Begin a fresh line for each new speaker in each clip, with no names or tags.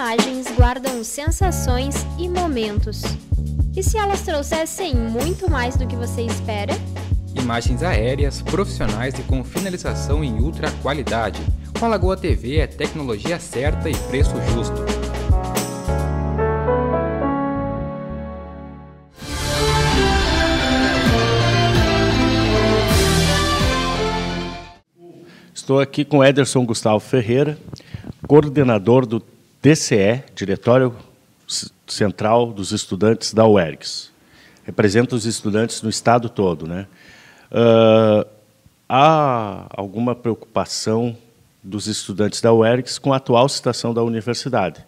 imagens guardam sensações e momentos. E se elas trouxessem muito mais do que você espera? Imagens aéreas, profissionais e com finalização em ultra qualidade. Com a Lagoa TV é tecnologia certa e preço justo.
Estou aqui com Ederson Gustavo Ferreira, coordenador do DCE, Diretório Central dos Estudantes da UERGS. Representa os estudantes no estado todo. Né? Uh, há alguma preocupação dos estudantes da UERGS com a atual situação da universidade.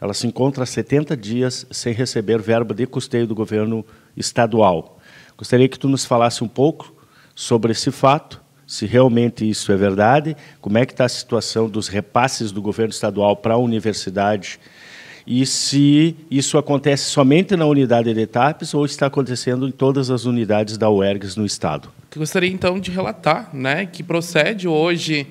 Ela se encontra há 70 dias sem receber verba de custeio do governo estadual. Gostaria que tu nos falasse um pouco sobre esse fato se realmente isso é verdade, como é que está a situação dos repasses do governo estadual para a universidade e se isso acontece somente na unidade de ETAPES ou está acontecendo em todas as unidades da UERGS no Estado.
Eu gostaria, então, de relatar né, que procede hoje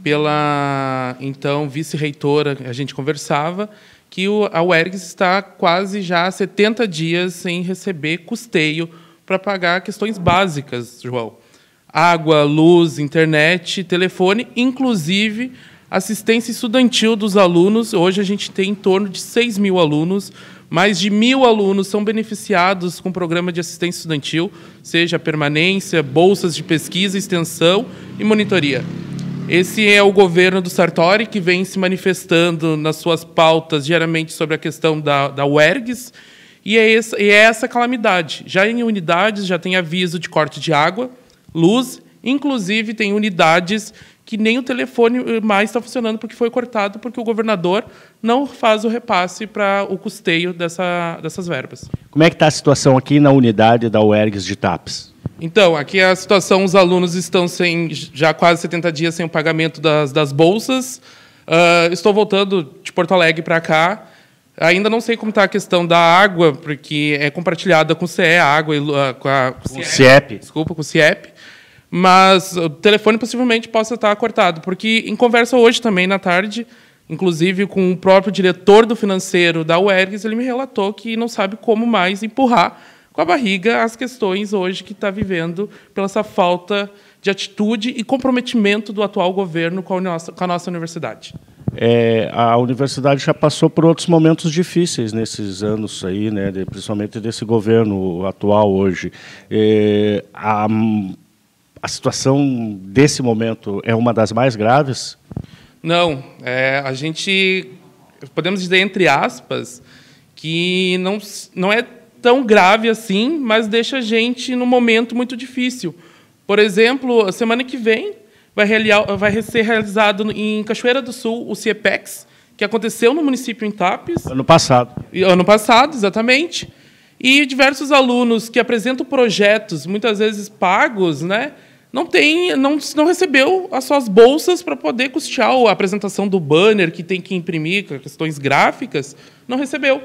pela, então, vice-reitora, a gente conversava, que a UERGS está quase já há 70 dias sem receber custeio para pagar questões básicas, João água, luz, internet, telefone, inclusive assistência estudantil dos alunos. Hoje a gente tem em torno de 6 mil alunos. Mais de mil alunos são beneficiados com o programa de assistência estudantil, seja permanência, bolsas de pesquisa, extensão e monitoria. Esse é o governo do Sartori, que vem se manifestando nas suas pautas diariamente sobre a questão da, da UERGS, e é, e é essa calamidade. Já em unidades, já tem aviso de corte de água, luz. Inclusive, tem unidades que nem o telefone mais está funcionando porque foi cortado, porque o governador não faz o repasse para o custeio dessa, dessas verbas.
Como é que está a situação aqui na unidade da UERGS de TAPS?
Então, aqui é a situação, os alunos estão sem já quase 70 dias sem o pagamento das, das bolsas. Uh, estou voltando de Porto Alegre para cá Ainda não sei como está a questão da água, porque é compartilhada com o CE, a água com, a, com, o CIEP. Desculpa, com o CIEP. Mas o telefone possivelmente possa estar cortado, porque em conversa hoje também na tarde, inclusive com o próprio diretor do financeiro da UERGS, ele me relatou que não sabe como mais empurrar com a barriga as questões hoje que está vivendo pela essa falta de atitude e comprometimento do atual governo com a nossa, com a nossa universidade
é, a universidade já passou por outros momentos difíceis nesses anos aí, né, de, principalmente desse governo atual hoje. É, a, a situação desse momento é uma das mais graves?
Não, é, a gente podemos dizer entre aspas que não não é tão grave assim, mas deixa a gente num momento muito difícil. Por exemplo, a semana que vem vai, vai ser realizado em Cachoeira do Sul, o CIEPEX, que aconteceu no município em Tapes.
Ano passado.
Ano passado, exatamente. E diversos alunos que apresentam projetos, muitas vezes pagos, né? não tem, não, não recebeu as suas bolsas para poder custear a apresentação do banner que tem que imprimir, questões gráficas, não recebeu.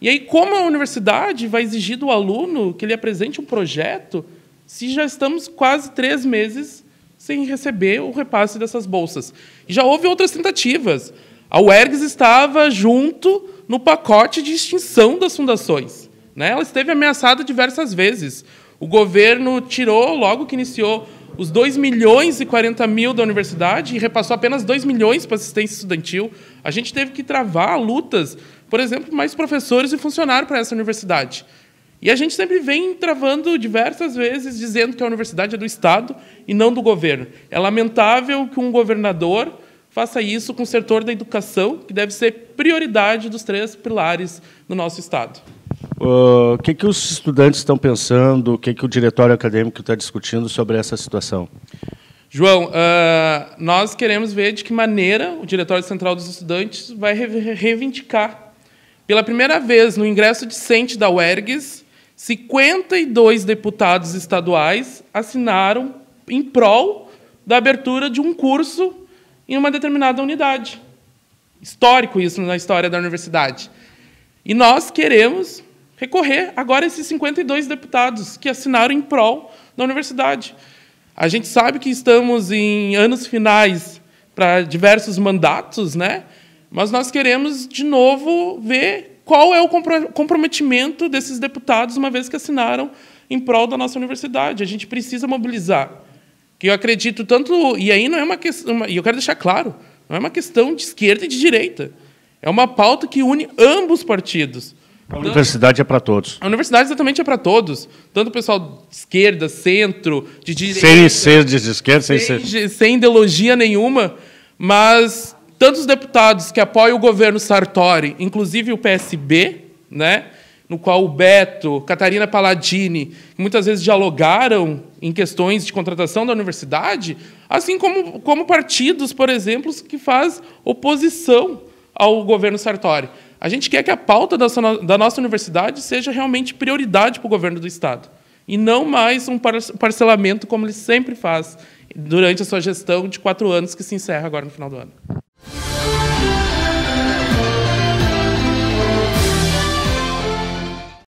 E aí, como a universidade vai exigir do aluno que ele apresente um projeto, se já estamos quase três meses sem receber o repasse dessas bolsas. E já houve outras tentativas. A UERGS estava junto no pacote de extinção das fundações. Né? Ela esteve ameaçada diversas vezes. O governo tirou, logo que iniciou, os 2 milhões e 40 mil da universidade e repassou apenas 2 milhões para assistência estudantil. A gente teve que travar lutas, por exemplo, mais professores e funcionários para essa universidade. E a gente sempre vem travando diversas vezes dizendo que a universidade é do Estado e não do governo. É lamentável que um governador faça isso com o setor da educação, que deve ser prioridade dos três pilares do nosso Estado.
O que, que os estudantes estão pensando, o que, que o diretório acadêmico está discutindo sobre essa situação?
João, uh, nós queremos ver de que maneira o Diretório Central dos Estudantes vai re reivindicar. Pela primeira vez, no ingresso decente da UERGS, 52 deputados estaduais assinaram em prol da abertura de um curso em uma determinada unidade. Histórico isso na história da universidade. E nós queremos recorrer agora a esses 52 deputados que assinaram em prol da universidade. A gente sabe que estamos em anos finais para diversos mandatos, né? Mas nós queremos de novo ver qual é o comprometimento desses deputados, uma vez que assinaram em prol da nossa universidade. A gente precisa mobilizar. Que eu acredito tanto. E aí não é uma questão. E eu quero deixar claro: não é uma questão de esquerda e de direita. É uma pauta que une ambos partidos. A
universidade é para todos.
A universidade exatamente é para todos. Tanto o pessoal de esquerda, centro, de direita. Sem
ser de esquerda, sem, sem
ser. Sem ideologia nenhuma, mas Tantos deputados que apoiam o governo Sartori, inclusive o PSB, né, no qual o Beto, Catarina Palladini, muitas vezes dialogaram em questões de contratação da universidade, assim como, como partidos, por exemplo, que faz oposição ao governo Sartori. A gente quer que a pauta da, da nossa universidade seja realmente prioridade para o governo do Estado, e não mais um parcelamento como ele sempre faz durante a sua gestão de quatro anos que se encerra agora no final do ano.